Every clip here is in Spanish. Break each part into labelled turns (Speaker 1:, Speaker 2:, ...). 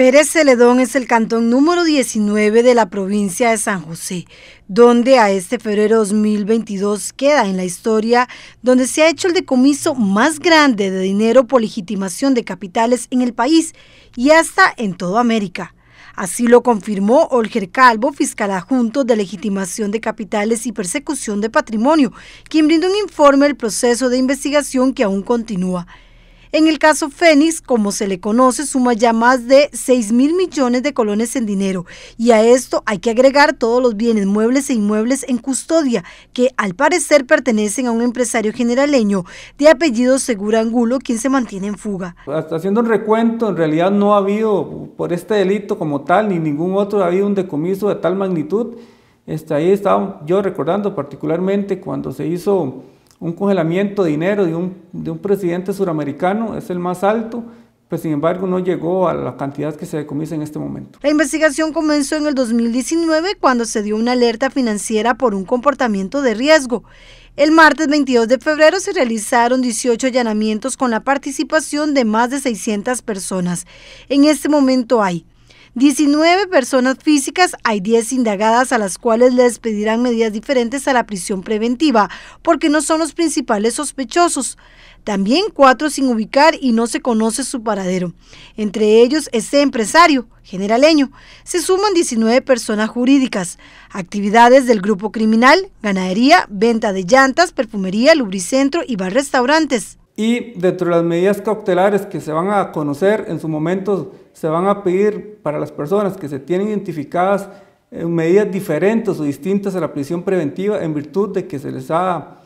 Speaker 1: Pérez Celedón es el cantón número 19 de la provincia de San José, donde a este febrero 2022 queda en la historia donde se ha hecho el decomiso más grande de dinero por legitimación de capitales en el país y hasta en toda América. Así lo confirmó Olger Calvo, fiscal adjunto de legitimación de capitales y persecución de patrimonio, quien brindó un informe del proceso de investigación que aún continúa. En el caso Fénix, como se le conoce, suma ya más de 6 mil millones de colones en dinero y a esto hay que agregar todos los bienes muebles e inmuebles en custodia que al parecer pertenecen a un empresario generaleño de apellido Segura Angulo, quien se mantiene en fuga.
Speaker 2: Hasta haciendo un recuento, en realidad no ha habido por este delito como tal ni ningún otro ha habido un decomiso de tal magnitud. Este, ahí estaba yo recordando particularmente cuando se hizo un congelamiento de dinero de un, de un presidente suramericano, es el más alto, pero pues, sin embargo no llegó a la cantidad que se decomisa en este momento.
Speaker 1: La investigación comenzó en el 2019 cuando se dio una alerta financiera por un comportamiento de riesgo. El martes 22 de febrero se realizaron 18 allanamientos con la participación de más de 600 personas. En este momento hay 19 personas físicas, hay 10 indagadas a las cuales les pedirán medidas diferentes a la prisión preventiva, porque no son los principales sospechosos. También cuatro sin ubicar y no se conoce su paradero. Entre ellos este empresario, generaleño. Se suman 19 personas jurídicas. Actividades del grupo criminal, ganadería, venta de llantas, perfumería, lubricentro y bar restaurantes.
Speaker 2: Y dentro de las medidas cautelares que se van a conocer en su momento se van a pedir para las personas que se tienen identificadas medidas diferentes o distintas a la prisión preventiva en virtud de que se les ha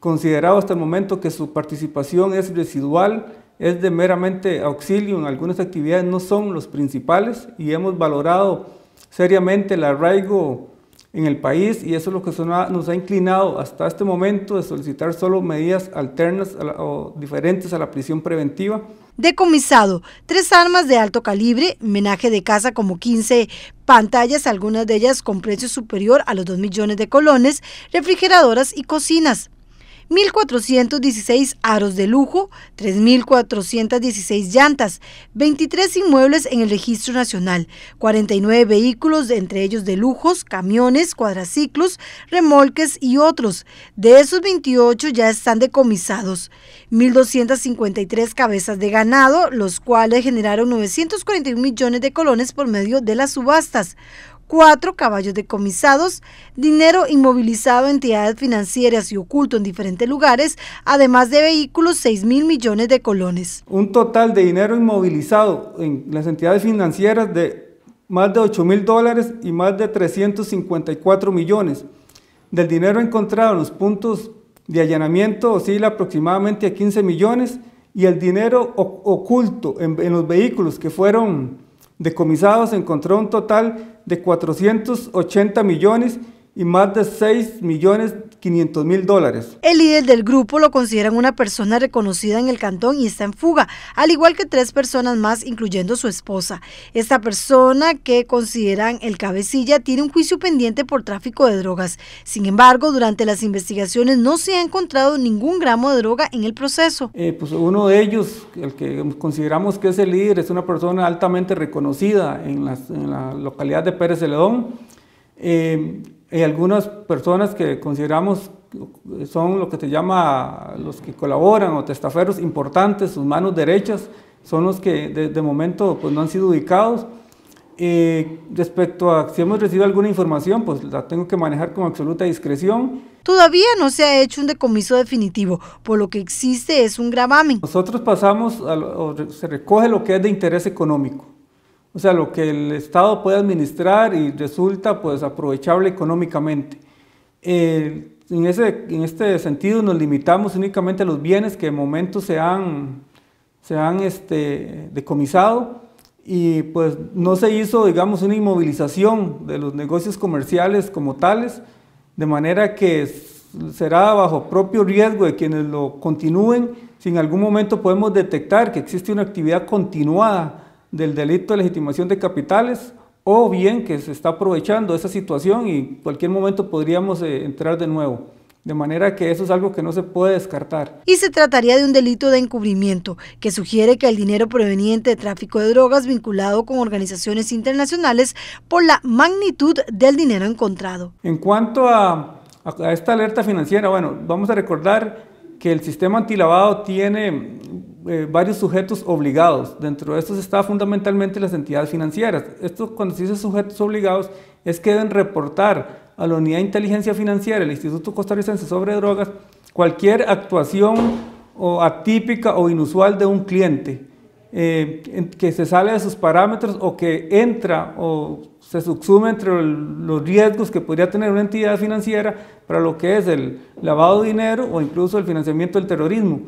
Speaker 2: considerado hasta el momento que su participación es residual, es de meramente auxilio en algunas actividades, no son los principales y hemos valorado seriamente el arraigo en el país y eso es lo que nos ha inclinado hasta este momento de solicitar solo medidas alternas o diferentes a la prisión preventiva.
Speaker 1: Decomisado, tres armas de alto calibre, menaje de casa como 15 pantallas, algunas de ellas con precio superior a los 2 millones de colones, refrigeradoras y cocinas. 1.416 aros de lujo, 3.416 llantas, 23 inmuebles en el registro nacional, 49 vehículos, entre ellos de lujos, camiones, cuadraciclos, remolques y otros. De esos 28 ya están decomisados. 1.253 cabezas de ganado, los cuales generaron 941 millones de colones por medio de las subastas cuatro caballos decomisados, dinero inmovilizado en entidades financieras y oculto en diferentes lugares, además de vehículos 6 mil millones de colones.
Speaker 2: Un total de dinero inmovilizado en las entidades financieras de más de 8 mil dólares y más de 354 millones. Del dinero encontrado en los puntos de allanamiento oscila aproximadamente a 15 millones y el dinero oculto en, en los vehículos que fueron comisados se encontró un total de 480 millones y más de 6 millones 500 mil dólares.
Speaker 1: El líder del grupo lo consideran una persona reconocida en el cantón y está en fuga, al igual que tres personas más, incluyendo su esposa. Esta persona que consideran el cabecilla tiene un juicio pendiente por tráfico de drogas. Sin embargo, durante las investigaciones no se ha encontrado ningún gramo de droga en el proceso.
Speaker 2: Eh, pues uno de ellos, el que consideramos que es el líder, es una persona altamente reconocida en, la localidad de Pérez Celedón. Eh, hay algunas personas que consideramos son lo que se llama los que colaboran o testaferos importantes, sus manos derechas, son los que de, momento pues, no han sido ubicados. respecto a si hemos recibido alguna información, pues la tengo que manejar con absoluta discreción.
Speaker 1: Todavía no se ha hecho un decomiso definitivo, por lo que existe es un gravamen.
Speaker 2: Nosotros pasamos, se recoge lo que es de interés económico o sea, lo que el Estado puede administrar y resulta pues aprovechable económicamente. en, ese, en este sentido nos limitamos únicamente a los bienes que de momento se han, se han este, decomisado y pues no se hizo, digamos, una inmovilización de los negocios comerciales como tales, de manera que será bajo propio riesgo de quienes lo continúen, si en algún momento podemos detectar que existe una actividad continuada del delito de legitimación de capitales o bien que se está aprovechando esa situación y en cualquier momento podríamos eh, entrar de nuevo. De manera que eso es algo que no se puede descartar.
Speaker 1: Y se trataría de un delito de encubrimiento, que sugiere que el dinero proveniente de tráfico de drogas vinculado con organizaciones internacionales por la magnitud del dinero encontrado.
Speaker 2: En cuanto a, a esta alerta financiera, bueno, vamos a recordar que el sistema antilavado tiene eh, varios sujetos obligados. Dentro de estos está fundamentalmente las entidades financieras. Esto, cuando se dice sujetos obligados, es que deben reportar a la Unidad de Inteligencia Financiera, el Instituto Costarricense sobre Drogas, cualquier actuación o atípica o inusual de un cliente, eh, que se sale de sus parámetros o que entra o se subsume entre los riesgos que podría tener una entidad financiera para lo que es el lavado de dinero o incluso el financiamiento del terrorismo.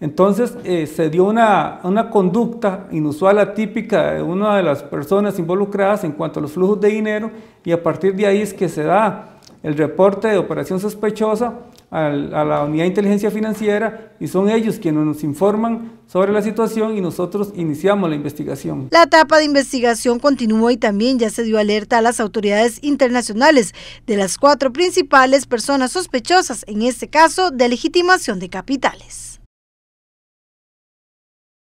Speaker 2: Entonces eh, se dio una, conducta inusual, atípica de una de las personas involucradas en cuanto a los flujos de dinero y a partir de ahí es que se da el reporte de operación sospechosa a la unidad de inteligencia financiera y son ellos quienes nos informan sobre la situación y nosotros iniciamos la investigación.
Speaker 1: La etapa de investigación continuó y también ya se dio alerta a las autoridades internacionales de las cuatro principales personas sospechosas, en este caso de legitimación de capitales.